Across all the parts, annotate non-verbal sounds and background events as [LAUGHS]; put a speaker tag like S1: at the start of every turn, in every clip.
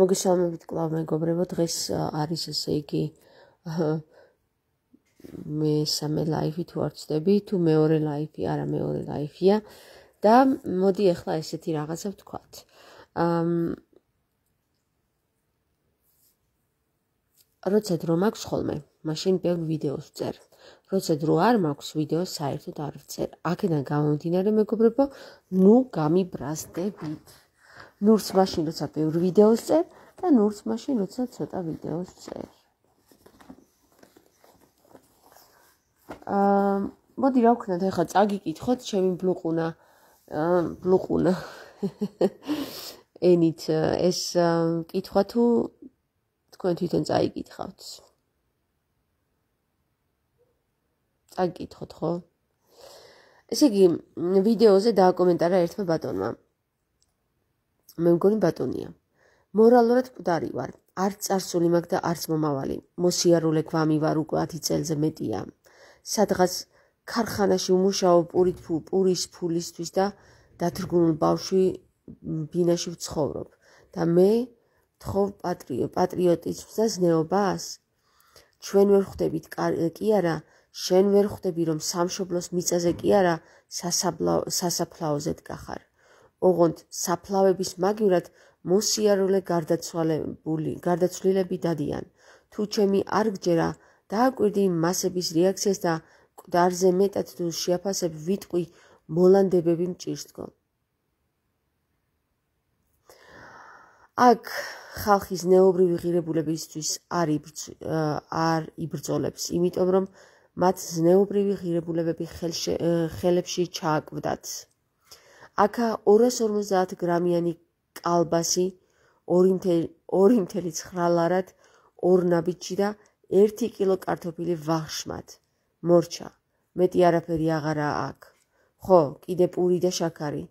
S1: მოგესალმებით კლავ მეგობრებო დღეს არის ესე იგი მე სამე ლაიფი თუ არ ცდები თუ მეორე ლაიფი არა მეორე ლაიფია და მოდი ახლა ესეთი რაღაცა ვთქვათ ამ როცა დრო მაქვს ხოლმე მაშინ ბევრ ვიდეოს წერ როცა დრო არ მაქვს ვიდეოს საერთოდ არ წერ აქედან გამომდინარე მეგობრებო ნუ გამიბრასდებით ნურს მაშინ როცა ბევრ ვიდეოს წერ და ნურს მაშინ როცა ცოტა ვიდეოს წერ. აა მოდი რა ვქნათ ახლა წაგიკითხოთ ჩემი ბლუკუნა ბლუკუნა ენით ეს კითხვა თუ თქვენ თვითონ წაიკითხავთ. წაგიკითხოთ ხო? ესე იგი ვიდეოზე დააკომენტარა ერთმა ბატონმა. აა მე მგონი ბატონია. მორალურად მკვდარი ვარ. არც წარსული მაქვს და არც მომავალი. მოსიარულე გვამი ვარ უკვე 10 წელზე მეტია. სადღაც ქარხანაში ვმუშაობ პურის პურის ფულისთვის და დათრგუნულ ბავშვი ბინაში ვცხოვრობ და მე თხოვ პატრიო პატრიოტიზმს და ზნეობას ჩვენ ვერ ხვდებით კი არა შენ ვერ ხვდები რომ სამშობლოს მიწაზე კი არა სასაფლაოზე დგახარ ოღონდ საფლავების მაგივრად მოსიარულე გარდაცვალებული გარდაცვლილები დადიან თუ ჩემი არ გჯერა დააკვირდი მასების რეაქციას და მკვდარზე მეტად თუ შეაფასებ ვიტყვი მოლანდებები მჭირდგო აქ ხალხის ნეობრივი ღირებულებისთვის არ არ იბრძოლებს იმიტომ რომ მათ ნეობრივი ღირებულებები ხელში ხელებში ჩააკვდათ აქა 250 გრამიანი კალბასი 2.9 ლარად ორნაბიჩი და 1 კილო კარტოფილი ვახშმად მორჩა მეტი არაფერი აღარა აქ ხო კიდე პური და შაქარი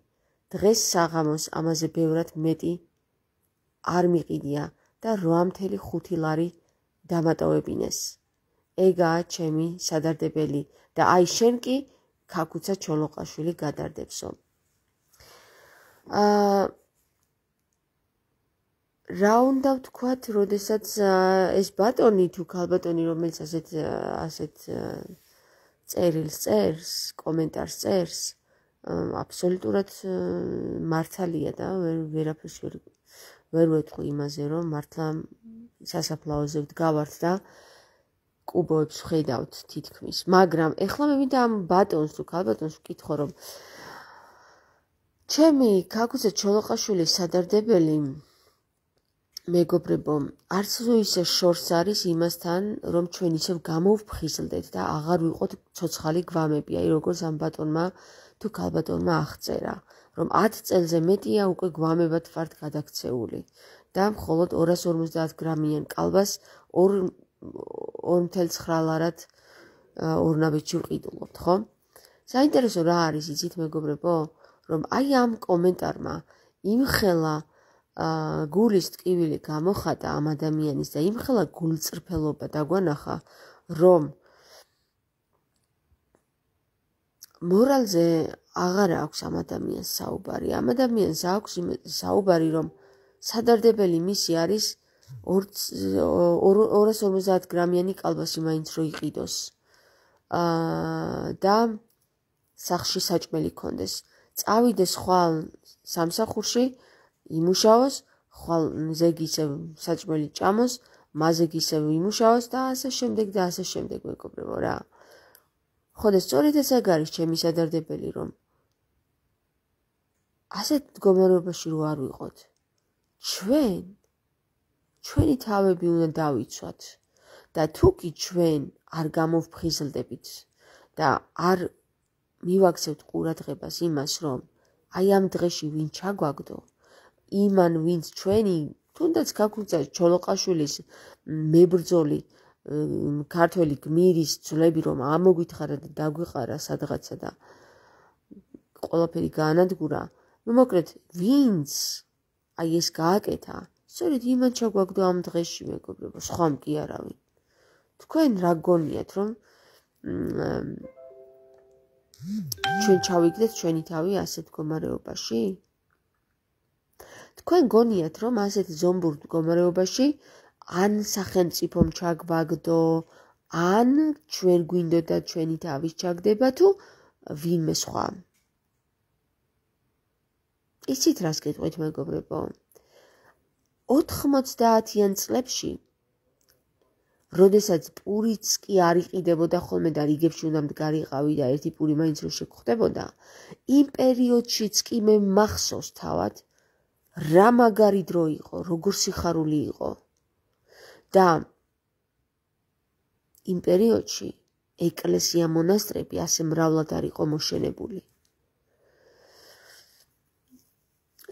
S1: დღეს საღამოს ამაზე ბევრად მეტი არ მიყიდია და 8.5 ლარი დამატოვებინეს ეგაა ჩემი სადარდებელი და აი შენ კი ქაკუცა ჩოლოყაშვილი გადარდებსო აა რა უნდა ვთქვათ, როდესაც ეს ბატონი თუ ქალბატონი რომელიც ასეთ ასეთ წერილს წერს, კომენტარს წერს, აბსოლუტურად მართალია და ვერ ვერაფერს ვერ ვერ ვეთქვი იმაზე, რომ მართლა სასაფლაოზე ვდგავართ და კუბოებს ხედავთ თითქმის, მაგრამ ეხლა მე მინდა ამ ბატონს თუ ქალბატონს ვკითხო, რომ ჩემი გაგუზე ჩოლოყაშვილი სადარდებელი მეგობრებო, არც ისე შორს არის იმასთან, რომ ჩვენ ისევ გამოვფხიზლდეთ და აღარ ვიყოთ ცოცხალი გვამები, აი როგორც ამ ბატონმა თუ ქალბატონმა აღწერა, რომ 10 წელზე მეტია უკვე გვამებად ვართ გადაქცეული და მხოლოდ 250 გრამიან კალბას 2.9 ლარად ორნაბეჭი ვყიდულობთ, ხო? საინტერესო რა არის იცით მეგობრებო? რომ აი ამ კომენტარმა იმხელა გულის ტკივილი გამოხატა ამ ადამიანის და იმხელა გულწრფელობა დაგვანახა რომ მორალზე აღარ აქვს ამ ადამიანს საუბარი ამ ადამიანს აქვს საუბარი რომ სადარდებელი მისი არის 250 გრამიანი კალბასი მაინც რო იყიდოს აა და სახში საჭმელი კონდეს. წავიდე სხვა სამსახურში, იმუშავოს, ზეგ ისე საჭმელი ჭამოს, მაზეგ ისე იმუშავოს და ასე შემდეგ და ასე შემდეგ მეკობრებო რა. ხოდა სწორედ ეს არის ჩემი სადარდებელი რომ ასეთ მდგომარეობაში რო არ ვიყოთ ჩვენ ჩვენი თავები უნდა დავიცვათ და თუკი ჩვენ არ გამოვფხიზლდებით და არ მივაქცევთ ყურადღებას იმას, რომ აი ამ დღეში ვინ ჩაგვაგდო, იმან ვინც ჩვენი თუნდაც გაგვიწა ჩოლოყაშვილის მებრძოლი ქართველი გმირის ძლები რომ ამოგვითხარა და დაგვიყარა სადღაცა და ყველაფერი განადგურა. ნუ მოკლედ ვინც აი ეს გააკეთა, სწორედ იმან ჩაგვაგდო ამ დღეში მეგობრებო, სხვამ კი არავინ. თქვენ რა გონიათ რომ მ ჩვენ ჩავიგდეთ ჩვენი თავი ასეთ მდგომარეობაში? თქვენ გონიათ, რომ ასეთ ზომბურ მდგომარეობაში ან სახელმწიფომ ჩაგვაგდო, ან ჩვენ გვინდოდა ჩვენი თავის ჩაგდება თუ ვინმე სხვა? ისიც რას გეტყვით, მეგობრებო? 90-იან წლებში როდესაც პურიც კი არ იყიდებოდა ხოლმე და რიგებში უნდა მდგარიყავი და ერთი პური მაინც რომ შეგხვდებოდა იმ პერიოდშიც კი მე მახსოვს თავად რა მაგარი დრო იყო როგორ სიხარული იყო და იმ პერიოდში ეკლესია მონასტრები ასე მრავლად არ იყო მოშენებული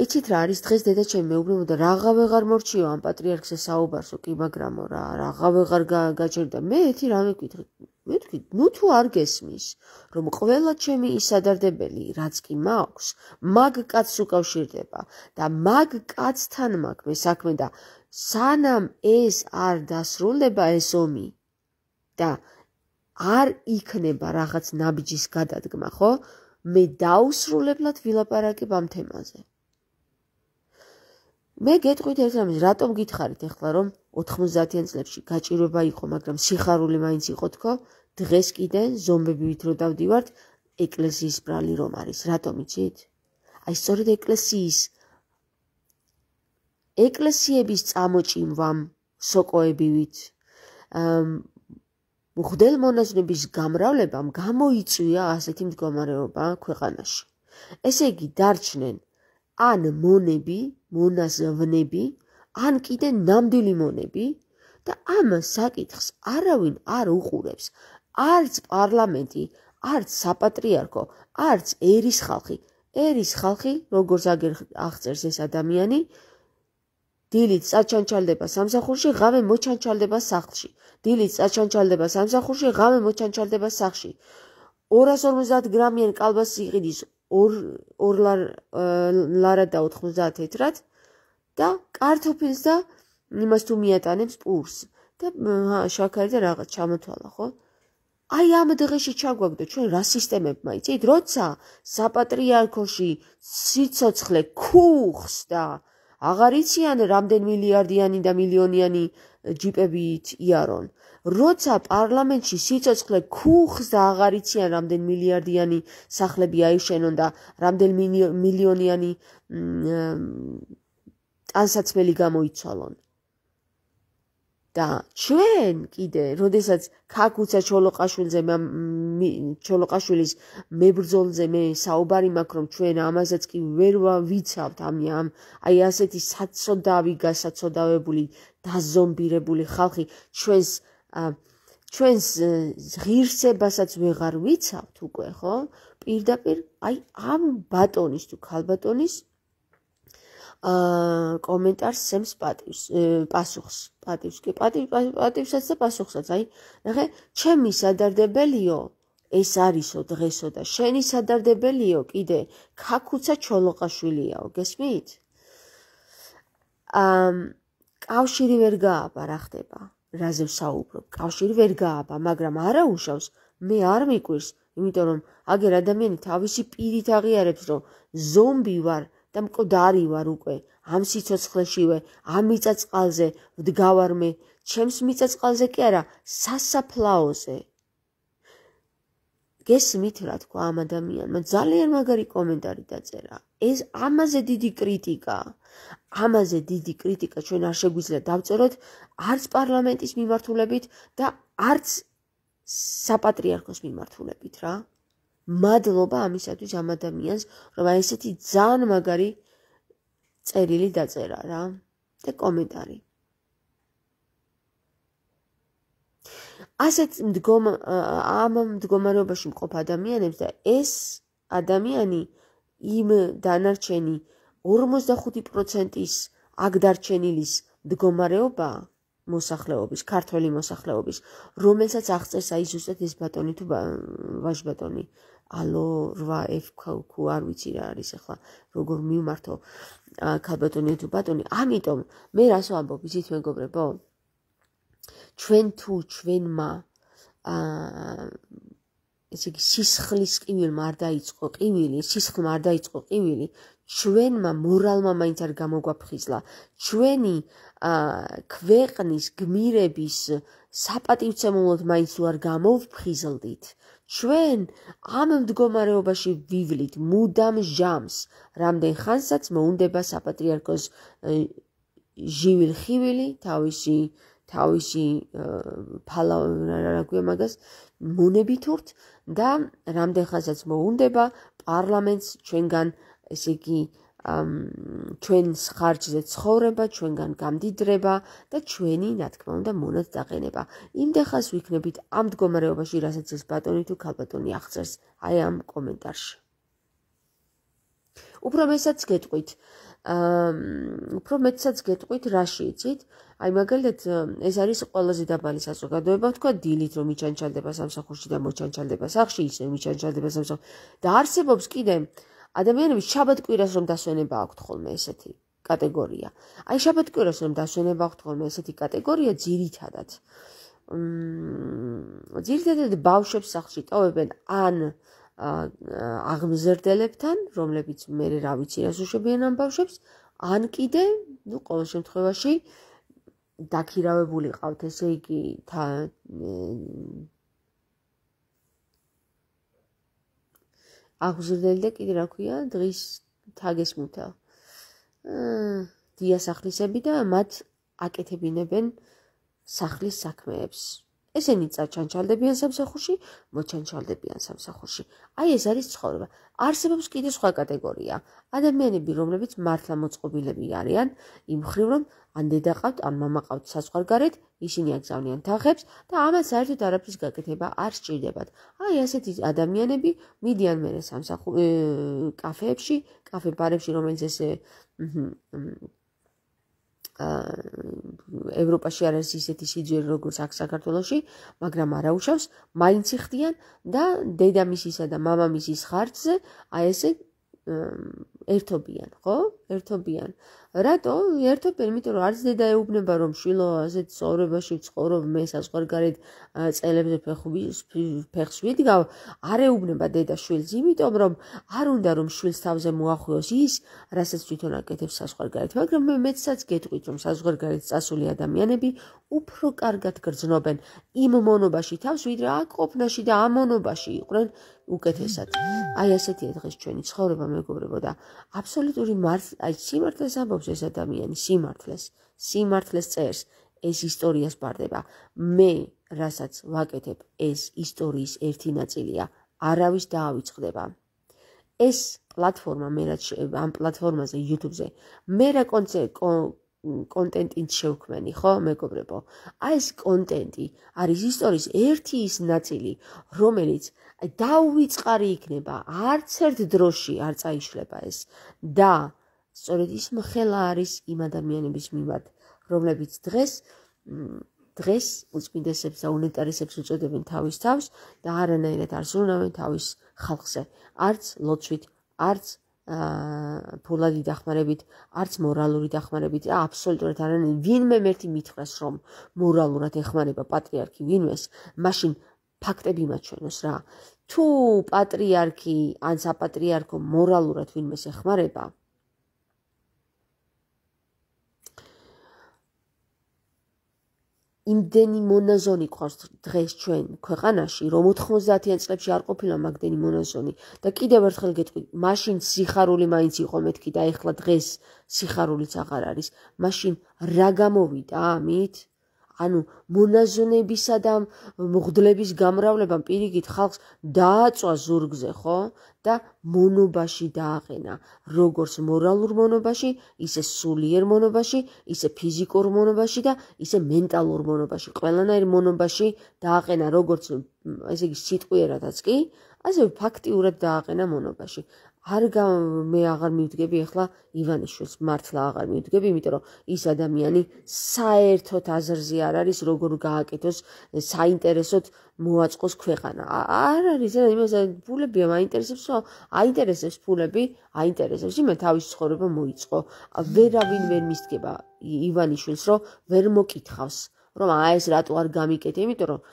S1: იცით რა არის დღეს დედა ჩემი მეუბნება და რაღა ვეღარ მორჩიო ამ პატრიარქზე საუბარსო კი მაგრამო რა რაღა ვეღარ გაჭერდა მე ერთი რამე ვკითხე მე თქვი ნუ თუ არ გესმის რომ ყველა ჩემი ისადარდებელი რაც კი მაქვს მაგ კაცს უკავშირდება და მაგ კაცთან მაქვს მე საქმე და სანამ ეს არ დასრულდება ეს ომი და არ იქნება რაღაც ნაბიჯის გადადგმა ხო მე დაუსრულებლად ვილაპარაკებ ამ თემაზე მე გეტყვით ერთხელ რატომ გითხარით ახლა რომ 90-იან წლებში გაჭიროება იყო მაგრამ სიხარული მაინც იყო თქო დღეს კიდე ზომბები ვითროდავდივართ ეკლესიის ბრალი რომ არის რატომ იცით აი სწორედ ეკლესიის ეკლესიების წამოჭიმვამ სოკოებივით მხდელ მონაზვნების გამრავლებამ გამოიწვია ასეთი მდგომარეობა ქვეყანაში ესე იგი დარჩნენ ან მონები, მონას ვნები, ან კიდე ნამდვილი მონები და ამ საკითხს არავინ არ უყურებს. არც პარლამენტი, არც საპატრიარქო, არც ერის ხალხი. ერის ხალხი, როგორც აღწერს ეს ადამიანი, დილით საჩანჩალდება სამსახურში, ღამე მოჩანჩალდება სახლში. დილით საჩანჩალდება სამსახურში, ღამე მოჩანჩალდება სახლში. 250 გრამიან კალბასს იყიდის 2 ლარა და 90 თეთრად და კარტოფილს და იმას თუ მიატანებს პურს და შაქარი და რაღაც ჩამოთვალა ხო? აი ამ დღეში ჩაგვაგდო ჩვენ რა სისტემებმა იცით? როცა საპატრიარქოში სიცოცხლე ხუხს და აღარიციან რამდენ მილიარდიანი და მილიონიანი ჯიპებით იარონ. როცა პარლამენტში სიცოცხლე ქუხს და აღარიციან რამდენ მილიარდიანი სახლები აიშენონ და რამდენ მილიონიანი ტანსაცმელი გამოიცვალონ და ჩვენ კიდე როდესაც ქაკუცა ჩოლოყაშვილზე ჩოლოყაშვილის მებრძოლზე მე საუბარი მაქვს რომ ჩვენ ამაზეც კი ვერ ვიცავთ ამი ამ აი ასეთი საცოდავი გასაცოდავებული დაზომბირებული ხალხი ჩვენს ჩვენს ღირსებასაც ვეღარ ვიცავთ უკვე, ხო? პირდაპირ აი ამ ბატონის თუ ქალბატონის აა კომენტარს სემს პატივს, პასუხს, პატივს კი, პატივს, პატივსაც და პასუხსაც. აი, ნახე, ჩემი სადარდებელიო ეს არისო დღესო და შენი სადარდებელიო კიდე ქაკუცა ჩოლოყაშვილიაო, გესმით? აა კავშირი ვერ გააპარახდება. რაზე ვსაუბრობ? კავშირი ვერ გააბა, მაგრამ არა უშავს, მე არ მიკვირს, იმიტომ რომ აგერ ადამიანი თავისი პირით აღიარებს, რომ ზომბი ვარ და მკვდარი ვარ უკვე. ამ სიცოცხლეშივე, ამ მიწაწყალზე ვდგავარ მე, ჩემს მიწაწყალზე კი არა, სასაფლაოზე. გესმით რა თქვა ამ ადამიანმა ძალიან მაგარი კომენტარი დაწერა ეს ამაზე დიდი კრიტიკა ამაზე დიდი კრიტიკა ჩვენ არ შეგვიძლია დავწეროთ არც პარლამენტის მიმართულებით და არც საპატრიარქოს მიმართულებით რა მადლობა ამისათვის ამ ადამიანს რომ აი ესეთი ძალიან მაგარი წერილი დაწერა რა და კომენტარი ასეთ მდგომ ამ მდგომარეობაში მყოფ ადამიანებს და ეს ადამიანი იმ დანარჩენი 55%-ის აგდარჩენილის მდგომარეობა მოსახლეობის, ქართველი მოსახლეობის, რომელსაც აღწეს აი ზუსტად ეს ბატონი თუ ვაჟი ბატონი ალო 8FQQ არ ვიცი რა არის ახლა როგორ მივმართო ქალბატონი თუ ბატონი ამიტომ მე რას ვამბობ ისიც მეგობრებო ჩვენ თუ ჩვენმა აა ესე იგი სისხლის ყივილი არ დაიწყო ყივილი სისხლმა არ დაიწყო ყივილი ჩვენმა მორალმა მაინც არ გამოგვაფხიზლა ჩვენი აა ქვეყნის გმირების საპატივცემულოდ მაინც არ გამოვფხიზლდით ჩვენ ამ მდგომარეობაში ვივლით მუდამ ჟამს რამდენ ხანსაც მოუნდება საპატრიარქოს ჟივილ ხივილი თავისი აა თავისი ფალა რა გვია მაგას მონებითურთ და რამდენხანაც მოუნდება პარლამენტს ჩვენგან ესე იგი ჩვენს ხარჯზე ცხოვრება, ჩვენგან გამდიდრება და ჩვენი, რა თქმა უნდა, მონად დაყენება. იმდეხას ვიქნებით ამ მდგომარეობაში, რასაც ეს ბატონი თუ ქალბატონი აღწერს აი ამ კომენტარში. უბრალოდ ესაც გეტყვით. აა უფრო მეცაც გეტყვით რაში იცით აი მაგალითად ეს არის ყველაზე დაბალი საზოგადოება თქვა დილით რომ მიჩანჩალდება სამსახურში და მოჩანჩალდება სახში ისე მიჩანჩალდება სამსახურში და არსებობს კიდე ადამიანები შაბათკვირას რომ დასვენება აქვთ ხოლმე ესეთი კატეგორია აი შაბათკვირას რომ დასვენება აქვთ ხოლმე ესეთი კატეგორია ძირითადად მ ძირითადად ბავშვებს სახში ტოვებენ ან აღმზრდელებთან, რომლებიც მე რა ვიცი რა შუშებიან ამ ბავშვებს, ან კიდე, ну, ყოველ შემთხვევაში დაქირავებული ყავთ, ესე იგი, თა აღზრდელი და კიდე რა ქვია, დღის თაგეს მუთა. აა, დიასახლისები და მათ აკეთებინებენ სახლის საქმეებს. ესენი წაჩანჩალდებიან სამსახურში, მოჩანჩალდებიან სამსახურში. აი ეს არის ცხოვრება. არსებობს კიდე სხვა კატეგორია. ადამიანები, რომლებიც მართლა მოწყობილები არიან, იმხრივ რომ ან დედაყავთ, ან მამაყავთ საზღვარგარეთ, ისინი აგზავნიან თანხებს და ამას საერთოდ არაფრის გაკეთება არ სჭირდებათ. აი ასეთი ადამიანები მიდიან მერე სამსახურ კაფეებში, კაფე ბარებში, რომელიც ესე აჰა ევროპაში არ არის ისეთი სიძველი როგორც აქ საქართველოში, მაგრამ არაუშავს, მაინც იხდიან და დედამისისა და მამამისის ხარჯზე აი ესე ერთობიან, ხო? ერთობიან. რატო? ერთობიან, იმიტომ რომ არც დედა ეუბნება რომ შვილო ასეთ ცხოვრებაში ცხოვრობ მე საზღვარგარეთ წელებზე ფეხვის ფეხს ვიდგავ, არ ეუბნება დედა შვილს, იმიტომ რომ არ უნდა რომ შვილს თავზე მოახვიოს ის, რასაც თვითონ აკეთებს საზღვარგარეთ, მაგრამ მე მეც საც გეტყვით რომ საზღვარგარეთ წასული ადამიანები უფრო კარგად გრძნობენ იმ მონობაში თავს, ვიდრე აქ ყოფნაში და ამ მონობაში იყვნენ უკეთესად. აი ასეთია დღეს ჩვენი ცხოვრება მეგობრებო. აბსოლუტური მართლა, აი სიმართლეს ამბობს ეს ადამიანი, სიმართლეს, სიმართლეს წერს ეს ისტორიას პარდება. მე, რასაც ვაკეთებ, ეს ისტორიის ერთი ნაწილია, არავის დაავიწყდება. ეს პლატფორმა მე რაც ამ პლატფორმაზე YouTube-ზე მე რა კონცერტ კონტენტინც შევქმენი, ხო, მეგობრებო? აი ეს კონტენტი არის ისტორიის ერთი ის ნაწილი, რომელიც დაუვიწყარი იქნება, არც ერთ დროში არ წაიშლება ეს. და სწორედ ის მხელა არის იმ ადამიანების მიმართ, რომლებიც დღეს დღეს უწმინდესებს და უნეტარესებს უწოდებენ თავის თავს და არანაირად არ ზრუნავენ თავის ხალხზე, არც ლოცვით, არც აა ფულადი დახმარებით, არც მორალური დახმარებით, აბსოლუტურად არანაირი. ვინმე მერტი მითხრას, რომ მორალურად ეხმარება პატრიარქი ვინმეს, მაშინ ფაქტები მაჩვენოს რა. თუ პატრიარქი ან საპატრიარქო მორალურად ვინმეს ეხმარება, იმდენი მონაზონი ყავს დღეს ჩვენ ქვეყანაში, რომ 90-იან წლებში არ ყოფილა მაგდენი მონაზონი და კიდევ ერთხელ გეტყვი, მაშინ სიხარული მაინც იყო მეთქი და ეხლა დღეს სიხარულიც აღარ არის. მაშინ რა გამოვიდა ამით? ანუ მონაზონებისა და მღვდლების გამრავლებამ პირიქით ხალხს დააწვა ზურგზე, ხო? და მონობაში დააყენა, როგორც მორალურ მონობაში, ისე სულიერ მონობაში, ისე ფიზიკურ მონობაში და ისე მენტალურ მონობაში, ყველანაირ მონობაში დააყენა, როგორც ესე იგი სიტყვიერადაც კი, ასევე ფაქტიურად დააყენა მონობაში. არ მე აღარ მივდგები ახლა ივანიშვილს მართლა აღარ მივდგები იმიტომ რომ ის ადამიანი საერთოდ აზრზე არ არის როგორ გააკეთოს საინტერესოდ მოაწყოს ქვეყანა არ არის რა იმას ფულები მაინტერესებს რა აინტერესებს ფულები აინტერესებს იმე თავის ცხოვრება მოიწყო ვერავინ ვერ მისდგება ივანიშვილს რომ ვერ მოკითხავს რომ აი ეს რატო არ გამიკეთე იმიტომ რომ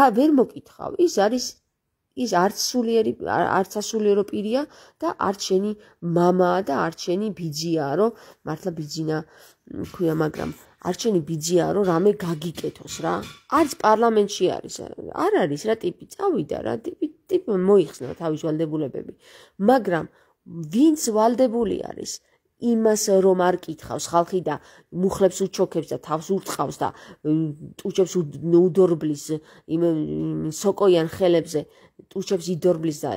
S1: ა ვერ მოკითხავ ის არის ის არც სულიერი არც ასულიერო პირია და არც შენი мамаა და არც შენი ბიძიაა, რომ მართლა ბიძინა ქვია, მაგრამ არც შენი ბიძიაა, რომ rame გაგიკეთოს რა. არც პარლამენტში არის. არ არის რა ტიპი, წავიდა რა ტიპი, ტიპი მოიხსნა თავის ვალდებულებები. მაგრამ ვინც ვალდებული არის, იმას რომ არ კითხავს ხალხი და მუხლებს უჩოქებს და თავს ურტყავს და ტუჩებს უდორბლის იმ სოკოიან ხელებზე ტუჩებს იდორბლის და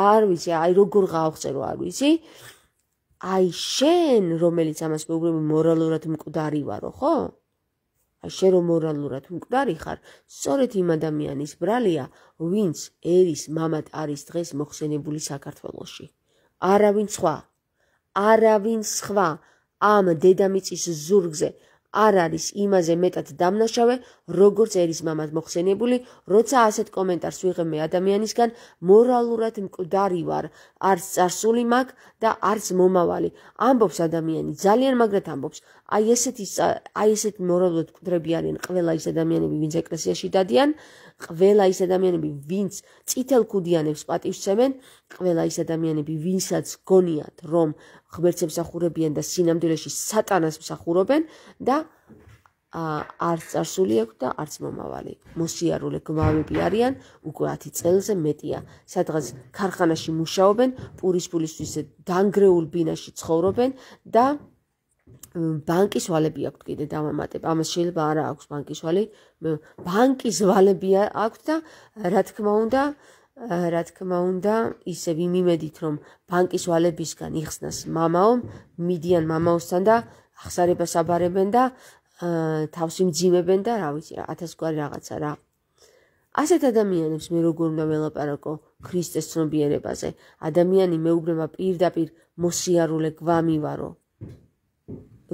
S1: არ ვიცი აი როგორ გავხსერო არ ვიცი აი შენ რომელიც ამას მეუბნები მორალურად მკვდარი ვარო ხო აი შენ რომ მორალურად მკვდარი ხარ სწორედ იმ ადამიანის ბრალია ვინც ერის მამად არის დღეს მოხსენებული საქართველოსში არავინ სხვა არავინ სხვა ამ დედამიწის ზურგზე არ არის იმაზე მეტად დამნაშავე, როგორც ერის მამად მოხსენებული, როცა ასეთ კომენტარს ვიღებ მე ადამიანისგან, მორალურად მკვდარი ვარ, არც წარსული მაქვს და არც მომავალი. ამბობს ადამიანი, ძალიან მაგრად ამბობს, აი ესეთი აი ესეთ მორალურად მკვდრები არიან ყველა ის ადამიანები, ვინც ეკლესიაში დადიან, ყველა ის ადამიანები, ვინც წითელ ქუდიანებს პატივცემენ, ყველა ის ადამიანები, ვინცაც გონიათ, რომ ღმერთებს ახურებიან და სინამდვილეში სატანას მსახურობენ და არ წარსული აქვს და არც მომავალი. მოსიარულე გმავები არიან, უკვე 10 წელზე მეტია. სადღაც ქარხანაში მუშაობენ, პურისპულისთვის დაנגრეულ ბინაში ცხოვრობენ და ბანკის ვალები აქვს კიდე დამამატებ. ამას შეიძლება არა აქვს ბანკის ვალი. ბანკის ვალები აქვს და რა თქმა უნდა, რა თქმა უნდა, ისე ვიმიმედით რომ ბანკის ვალებისგან იხსნას мамаო, მიდიან мамаოსთან და ახსარებას აბარებენ და თავს იმძიმებენ და რა ვიცი რა 1000 გვარი რაღაცა რა. ასეთ ადამიანებს მე როგორ უნდა ველაპარაკო ქრისტეს ცნობიერებაზე? ადამიანი მეუბნება პირდაპირ მოსიარულე გვამივარო.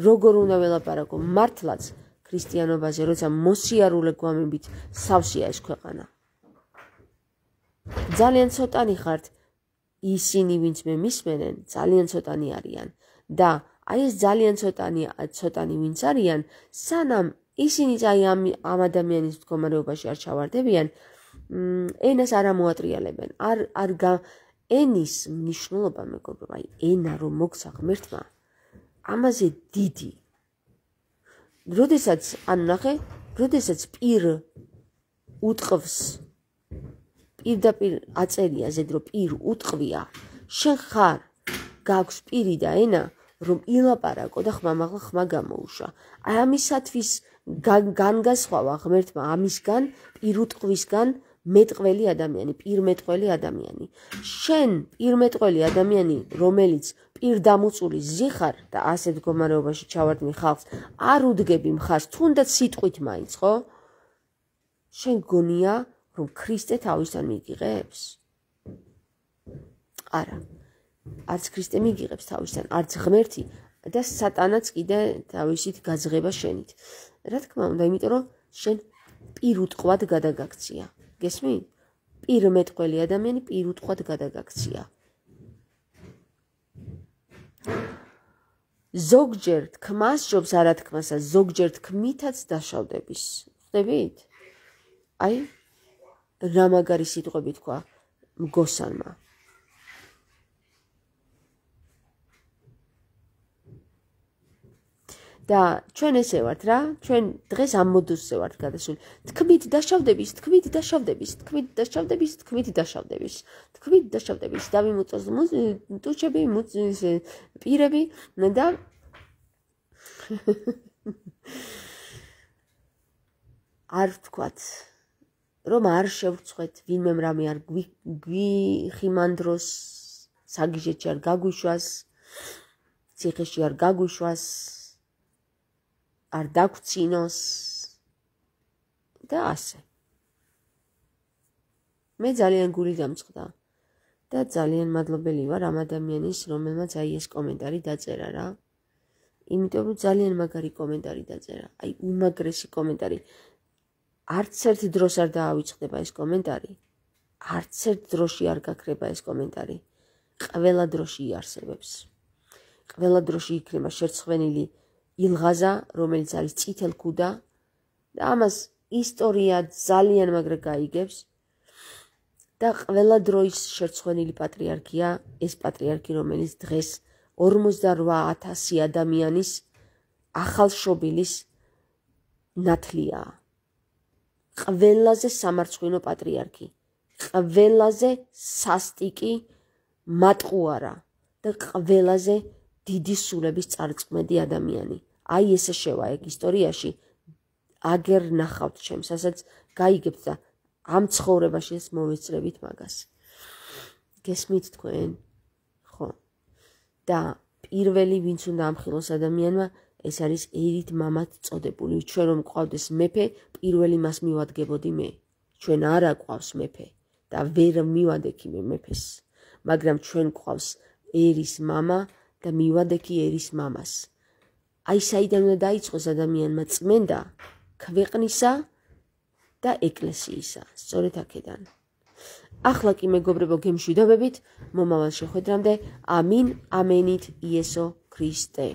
S1: როგორ უნდა ველაპარაკო მართლაც ქრისტიანობაზე, როცა მოსიარულე გვამებით სავსეა ეს ქვეყანა. ძალიან ცოტანი ხართ ისინი, ვინც მე მისმენენ, ძალიან ცოტანი არიან და აი ეს ძალიან ცოტანი ცოტანი ვინც არიან, სანამ ისინი აი ამ ადამიანის მდგომარეობაში არ ჩავარდებიან, ენას არ ამოატრიალებენ. არ არ ენის მნიშვნელობა მეგობრებო, აი ენა რომ მოგცა ღმერთმა ამაზე დიდი. როდესაც ანახე, როდესაც პირ უტყვს პირდაპირ აწერია ზედრო პირ უტყვია, შენ ხარ გაქვს პირი და ენა, რომ ილაპარაკო და ხმამაღლა ხმა გამოუშვა. აი ამისათვის განგასხვავა ღმერთმა ამისგან პირუტყვისგან მეტყველი ადამიანი, პირმეტყველი ადამიანი. შენ პირმეტყველი ადამიანი, რომელიც პირდამოწული ზიხარ და ასეთ მდგომარეობაში ჩავარდნი ხალხს, არ უდგები მხარს, თუნდაც სიტყვით მაინც, ხო? შენ გონია, რომ ქრისტე თავისთან მიგიღებს? არა. არც ქრისტე მიგიღებს თავისთან, არც ღმერთი და სატანაც კიდე თავისით გაძღება შენით. რა თქმა უნდა, იმიტომ რომ შენ პირუტყვად გადაგაქცია. გესმით? პირმეტყველი ადამიანი პირუტყვად გადაგაქცია. ზოგჯერ თქმას ჯობს არა თქმასა ზოგჯერ თქმითაც დაშავდების ხდებით აი რამაგარი სიტყვები თქვა მგოსანმა და ჩვენ ესე ვართ რა ჩვენ დღეს ამ მოდუსზე ვართ გადასული თქმით დაშავდების თქმით დაშავდების თქმით დაშავდების თქმით დაშავდების თქმით დაშავდების და ვიმოწოს ტუჩები პირები და [LAUGHS] არ ვთქვათ რომ არ შევრცხვეთ ვინმემ რამე არ გვიხიმანდროს საგიჟეთში არ გაგუშვას ციხეში არ გაგუშვას არ დაგვწინოს და ასე. მე ძალიან გული გამწყდა და ძალიან მადლობელი ვარ ამ ადამიანის, რომელმაც აი ეს კომენტარი დაწერა რა. იმიტომ რომ ძალიან მაგარი კომენტარი დაწერა, აი უმაგრესი კომენტარი. არც ერთ დროს არ დაავიწყდება ეს კომენტარი. არც ერთ დროში არ გაქრება ეს კომენტარი. ყველა დროში იარსებებს. ყველა დროში იქნება შერცხვენილი ილღაზა, რომელიც არის წითელ ქუდა და ამას ისტორია ძალიან მაგრა გაიგებს და ყველა დროის შერცხვენილი პატრიარქია ეს პატრიარქი, რომელიც დღეს 48000 ადამიანის ახალშობილის ნათლია. ყველაზე სამარცხვინო პატრიარქი, ყველაზე სასტიკი მატყუარა და ყველაზე დიდი სულების წარწმედი ადამიანი. აი ესე შევა ეგ ისტორიაში აგერ ნახავთ ჩემს, ასაც გაიგებთ და ამ ცხოვრებაში ეს მოვეწრებით მაგას. გესმით თქვენ? ხო. და პირველი ვინც უნდა ამხილოს ადამიანმა, ეს არის ერით მამათ წოდებული. ჩვენ რომ ყავდეს მეფე, პირველი მას მივადგებოდი მე. ჩვენ არა ყავს მეფე და ვერ მივადგენ იმ მეფეს. მაგრამ ჩვენ ყავს ერის мама და მივადექი ერის მამას. აი საიდან უნდა დაიწყოს ადამიანმა წმენდა ქვეყნისა და ეკლესიისა, სწორედ აქედან. ახლა კი მეგობრებო გემშვიდობებით მომავალ შეხვედრამდე ამინ ამენით იესო ქრისტე